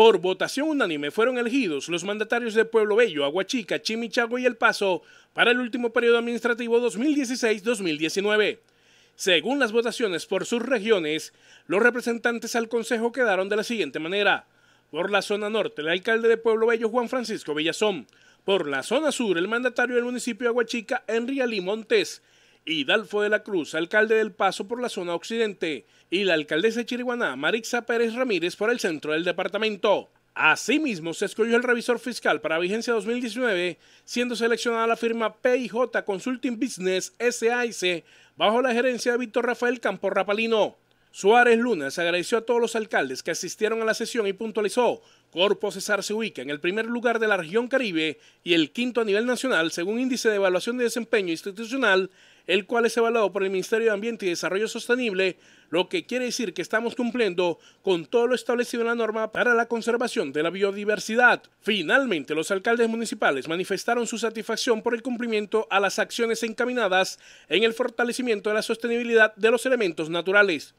Por votación unánime fueron elegidos los mandatarios de Pueblo Bello, Aguachica, Chimichago y El Paso para el último periodo administrativo 2016-2019. Según las votaciones por sus regiones, los representantes al Consejo quedaron de la siguiente manera. Por la zona norte, el alcalde de Pueblo Bello, Juan Francisco Villazón. Por la zona sur, el mandatario del municipio de Aguachica, Henry Ali Montes. Hidalfo de la Cruz, alcalde del Paso por la zona occidente, y la alcaldesa de Chiriguaná, Marixa Pérez Ramírez, por el centro del departamento. Asimismo, se escogió el revisor fiscal para vigencia 2019, siendo seleccionada la firma PIJ Consulting Business SAIC bajo la gerencia de Víctor Rafael Camporrapalino. Rapalino. Suárez Lunas agradeció a todos los alcaldes que asistieron a la sesión y puntualizó, Corpo Cesar se ubica en el primer lugar de la región Caribe y el quinto a nivel nacional según índice de evaluación de desempeño institucional, el cual es evaluado por el Ministerio de Ambiente y Desarrollo Sostenible, lo que quiere decir que estamos cumpliendo con todo lo establecido en la norma para la conservación de la biodiversidad. Finalmente, los alcaldes municipales manifestaron su satisfacción por el cumplimiento a las acciones encaminadas en el fortalecimiento de la sostenibilidad de los elementos naturales.